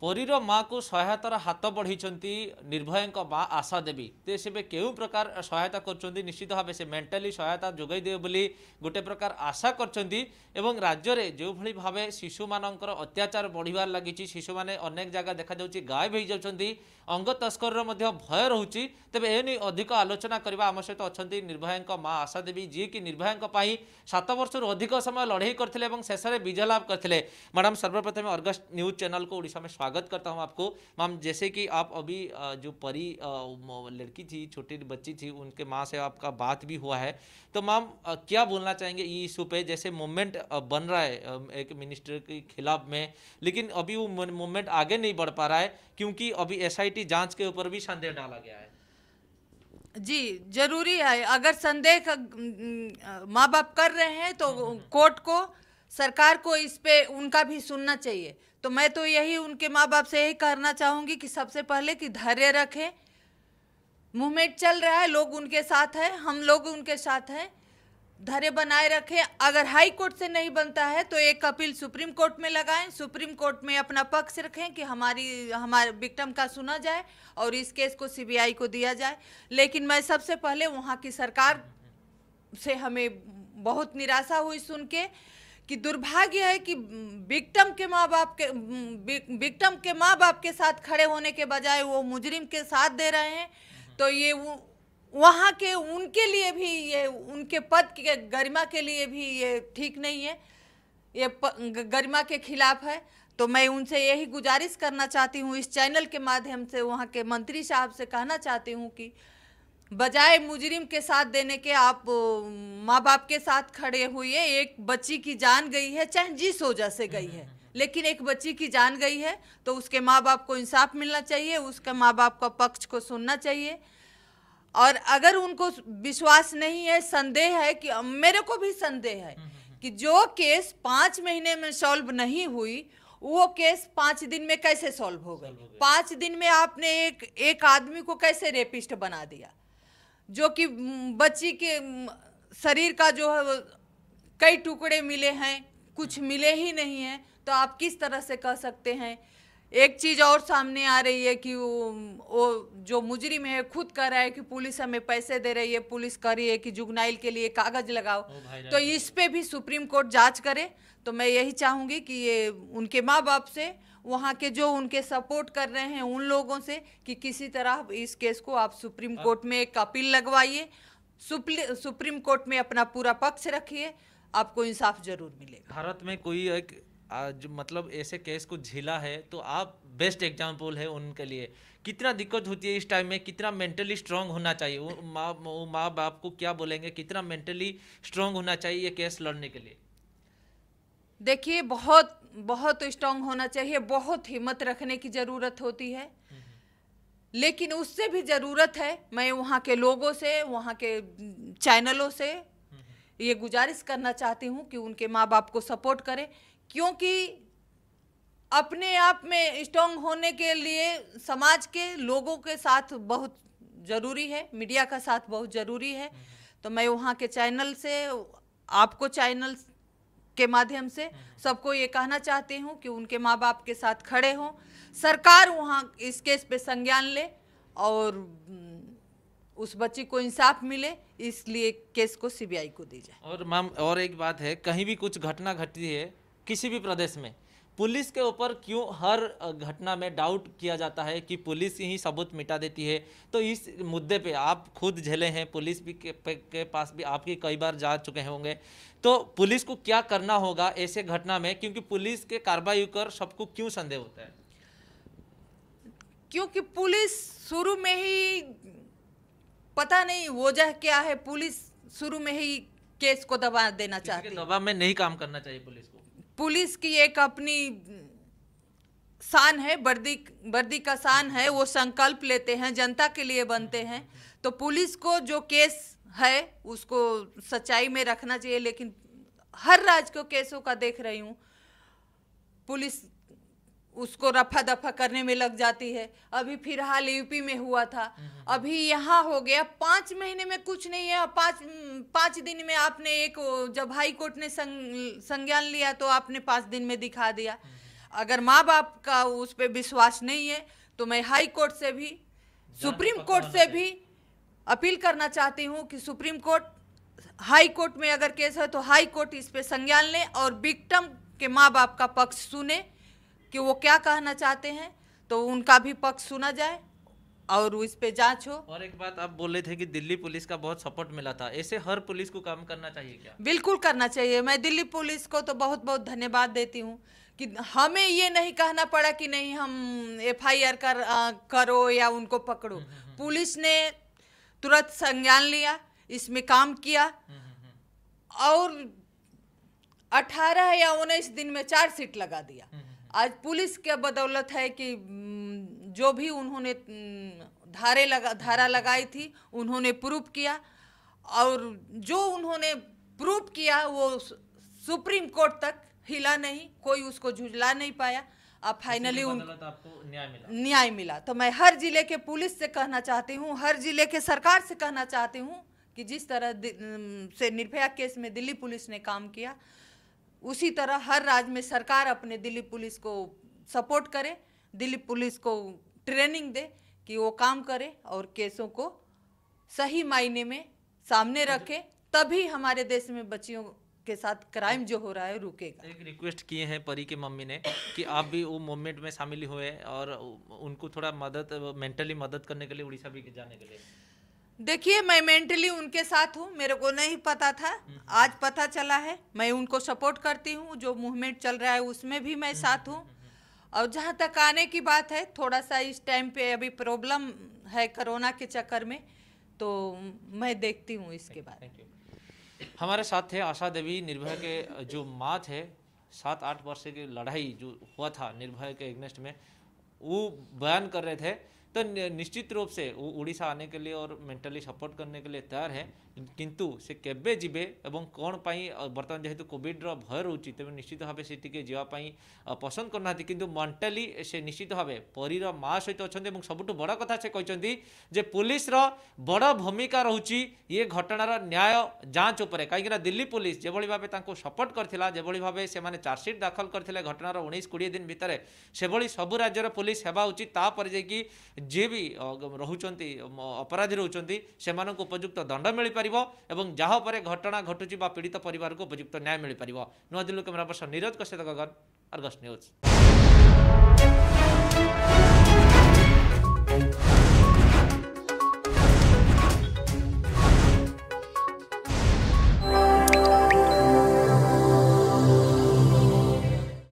पूरीर माँ को सहायतार हाथ बढ़ी निर्भय माँ आशा देवी ते से क्यों प्रकार सहायता करश्चित भाव से मेन्टाली सहायता जोगाई देवे गोटे प्रकार आशा कर राज्य में जो भाई भाव शिशु मानर अत्याचार बढ़वार लगी शिशु मैंने जगह देखा गायब हो जाती अंग तस्कर भय रोच तेब एन अधिक आलोचना करने आम सहित अच्छा निर्भय माँ आशा देवी की निर्भय सत वर्ष रु अधिक समय लड़े करते शेष में विजयलाभ करते मैडम सर्वप्रथमे अर्गस्ट न्यूज चैनल को स्वागत स्वागत करता हूँ आपको मैम जैसे कि आप अभी जो परी लड़की थी छोटी बच्ची थी उनके माँ से आपका बात भी हुआ है तो मैम क्या बोलना चाहेंगे ये इशू पे जैसे मूवमेंट बन रहा है एक मिनिस्टर के खिलाफ में लेकिन अभी वो मूवमेंट आगे नहीं बढ़ पा रहा है क्योंकि अभी एस आई के ऊपर भी संदेह डाला गया है जी जरूरी है अगर संदेह माँ बाप कर रहे हैं तो हम्म, हम्म, हम्म। कोर्ट को सरकार को इस पे उनका भी सुनना चाहिए तो मैं तो यही उनके माँ बाप से यही कहना चाहूँगी कि सबसे पहले कि धैर्य रखें मूवमेंट चल रहा है लोग उनके साथ हैं हम लोग उनके साथ हैं धैर्य बनाए रखें अगर हाई कोर्ट से नहीं बनता है तो एक अपील सुप्रीम कोर्ट में लगाएं सुप्रीम कोर्ट में अपना पक्ष रखें कि हमारी हमारे विक्टम का सुना जाए और इस केस को सीबीआई को दिया जाए लेकिन मैं सबसे पहले वहाँ की सरकार से हमें बहुत निराशा हुई सुन के कि दुर्भाग्य है कि विक्टम के माँ बाप के विक्टम के माँ बाप के साथ खड़े होने के बजाय वो मुजरिम के साथ दे रहे हैं तो ये वहाँ के उनके लिए भी ये उनके पद के गरिमा के लिए भी ये ठीक नहीं है ये गरिमा के खिलाफ है तो मैं उनसे यही गुजारिश करना चाहती हूँ इस चैनल के माध्यम से वहाँ के मंत्री साहब से कहना चाहती हूँ कि बजाय मुजरिम के साथ देने के आप माँ बाप के साथ खड़े हुए एक बच्ची की जान गई है चाहे जिस वजह से गई है लेकिन एक बच्ची की जान गई है तो उसके माँ बाप को इंसाफ मिलना चाहिए उसके माँ बाप का पक्ष को सुनना चाहिए और अगर उनको विश्वास नहीं है संदेह है कि मेरे को भी संदेह है कि जो केस पाँच महीने में सॉल्व नहीं हुई वो केस पाँच दिन में कैसे सॉल्व हो गई पाँच दिन में आपने एक एक आदमी को कैसे रेपिस्ट बना दिया जो कि बच्ची के शरीर का जो है कई टुकड़े मिले हैं कुछ मिले ही नहीं हैं तो आप किस तरह से कह सकते हैं एक चीज़ और सामने आ रही है कि वो, जो मुजरिम है खुद कह रहा है कि पुलिस हमें पैसे दे रही है पुलिस कह रही है कि जुगनाइल के लिए कागज लगाओ तो इस पे भी सुप्रीम कोर्ट जांच करे तो मैं यही चाहूँगी कि ये उनके माँ बाप से वहाँ के जो उनके सपोर्ट कर रहे हैं उन लोगों से कि किसी तरह इस केस को आप सुप्रीम हाँ। कोर्ट में एक अपील लगवाइए सुप्रीम कोर्ट में अपना पूरा पक्ष रखिए आपको इंसाफ जरूर मिलेगा भारत में कोई एक आज मतलब ऐसे केस को झेला है तो आप बेस्ट एग्जाम्पल है उनके लिए कितना दिक्कत होती है इस टाइम में कितना मेंटली स्ट्रांग होना चाहिए वो माँ माँ बाप को क्या बोलेंगे कितना मेंटली स्ट्रांग होना चाहिए ये केस लड़ने के लिए देखिए बहुत बहुत स्ट्रांग होना चाहिए बहुत हिम्मत रखने की ज़रूरत होती है लेकिन उससे भी ज़रूरत है मैं वहाँ के लोगों से वहाँ के चैनलों से ये गुजारिश करना चाहती हूँ कि उनके माँ बाप को सपोर्ट करें क्योंकि अपने आप में स्ट्रांग होने के लिए समाज के लोगों के साथ बहुत ज़रूरी है मीडिया का साथ बहुत ज़रूरी है तो मैं वहाँ के चैनल से आपको चैनल के माध्यम से सबको ये कहना चाहती हूँ कि उनके माँ बाप के साथ खड़े हों सरकार वहाँ इस केस पे संज्ञान ले और उस बच्ची को इंसाफ मिले इसलिए केस को सीबीआई को दी जाए और मैम और एक बात है कहीं भी कुछ घटना घटती है किसी भी प्रदेश में पुलिस के ऊपर क्यों हर घटना में डाउट किया जाता है कि पुलिस ही सबूत मिटा देती है तो इस मुद्दे पे आप खुद झेले हैं पुलिस भी के, के पास भी आपके कई बार जा चुके होंगे तो पुलिस को क्या करना होगा ऐसे घटना में क्योंकि पुलिस के कार्रवाई कर सबको क्यों संदेह होता है क्योंकि पुलिस शुरू में ही पता नहीं वजह क्या है पुलिस शुरू में ही केस को दबा देना चाहती है दबाव में नहीं काम करना चाहिए पुलिस को पुलिस की एक अपनी शान है वर्दी वर्दी का शान है वो संकल्प लेते हैं जनता के लिए बनते हैं तो पुलिस को जो केस है उसको सच्चाई में रखना चाहिए लेकिन हर राज्य को केसों का देख रही हूँ पुलिस उसको रफा दफा करने में लग जाती है अभी फिर हाल यूपी में हुआ था अभी यहाँ हो गया पाँच महीने में कुछ नहीं है पाँच पाँच दिन में आपने एक जब हाई कोर्ट ने संग, संज्ञान लिया तो आपने पाँच दिन में दिखा दिया अगर माँ बाप का उस पर विश्वास नहीं है तो मैं हाई कोर्ट से भी सुप्रीम कोर्ट से भी अपील करना चाहती हूँ कि सुप्रीम कोर्ट हाई कोर्ट में अगर केस है तो हाई कोर्ट इस पर संज्ञान लें और विक्टम के माँ बाप का पक्ष सुने कि वो क्या कहना चाहते हैं तो उनका भी पक्ष सुना जाए और इस पे जांच हो और एक बात आप बोले थे कि दिल्ली पुलिस का बहुत सपोर्ट मिला था ऐसे हर पुलिस को काम करना चाहिए क्या बिल्कुल करना चाहिए मैं दिल्ली पुलिस को तो बहुत बहुत धन्यवाद देती हूँ कि हमें ये नहीं कहना पड़ा कि नहीं हम एफआईआर कर आ, करो या उनको पकड़ो हम्म, हम्म, हम्म। पुलिस ने तुरंत संज्ञान लिया इसमें काम किया और अठारह या उन्नीस दिन में चार सीट लगा दिया आज पुलिस के बदौलत है कि जो भी उन्होंने धारे लगा धारा लगाई थी उन्होंने प्रूफ किया और जो उन्होंने प्रूफ किया वो सुप्रीम कोर्ट तक हिला नहीं कोई उसको झुझला नहीं पाया अब फाइनली उन न्याय मिला न्याय मिला तो मैं हर जिले के पुलिस से कहना चाहती हूँ हर जिले के सरकार से कहना चाहती हूँ कि जिस तरह से निर्भया केस में दिल्ली पुलिस ने काम किया उसी तरह हर राज्य में सरकार अपने दिल्ली पुलिस को सपोर्ट करे दिल्ली पुलिस को ट्रेनिंग दे कि वो काम करे और केसों को सही मायने में सामने रखे तभी हमारे देश में बच्चियों के साथ क्राइम जो हो रहा है रुकेगा एक रिक्वेस्ट किए हैं परी के मम्मी ने कि आप भी वो मोमेंट में शामिल हुए और उनको थोड़ा मदद मेंटली मदद करने के लिए उड़ीसा भी जाने के लिए देखिए मैं मेंटली उनके साथ हूँ मेरे को नहीं पता था हम्म। आज पता चला है मैं उनको सपोर्ट करती हूँ जो मूवमेंट चल रहा है उसमें भी मैं साथ हम्म, हूँ हम्म, और जहाँ तक आने की बात है थोड़ा सा इस टाइम पे अभी प्रॉब्लम है कोरोना के चक्कर में तो मैं देखती हूँ इसके बारे में हमारे साथ थे आशा देवी निर्भय के जो माँ थे सात आठ वर्ष की लड़ाई जो हुआ था निर्भय के एग्नेस्ट में वो बयान कर रहे थे নিশ্চিত রপসে ও ওড়িশা আনে কলি অর মেন্টালি সাপোর্ট করনে কলি তৈয়ার হে কিন্তু সে কেবে জিবে এবন কোন পাই অর বর্তন জেতো কোভিড র ভয় রউচি তেন নিশ্চিত ভাবে সে টিকে জিয়া পাই পছন্দ করনাতি কিন্তু মেন্টালি সে নিশ্চিত হবে পরিরা মা সহিত আছেন এবন সবটু বড় কথা সে কইচந்தி যে পুলিশ র বড় ভূমিকা রউচি ই ঘটনা র ন্যায় जांच ওপরে কাইগনা দিল্লি পুলিশ জেবলি ভাবে তাকো সাপোর্ট করথিলা জেবলি ভাবে সে মানে চার শীট দাখল করথিলে ঘটনা র 19 20 দিন ভিতরে সেবলি সবু রাজ্য র পুলিশ হেবা উচিত তা পর যে কি ଯିଏ ବି ରହୁଛନ୍ତି ଅପରାଧୀ ରହୁଛନ୍ତି ସେମାନଙ୍କୁ ଉପଯୁକ୍ତ ଦଣ୍ଡ ମିଳିପାରିବ ଏବଂ ଯାହା ଉପରେ ଘଟଣା ଘଟୁଛି ବା ପୀଡ଼ିତ ପରିବାରକୁ ଉପଯୁକ୍ତ ନ୍ୟାୟ ମିଳିପାରିବ ନୂଆଦିଲ୍ଲୀ କ୍ୟାମେରା ପର୍ସନ ନିରଜଙ୍କ ସହିତ ଗଗନ ଅର୍ଗସ୍ ନ୍ୟୁଜ୍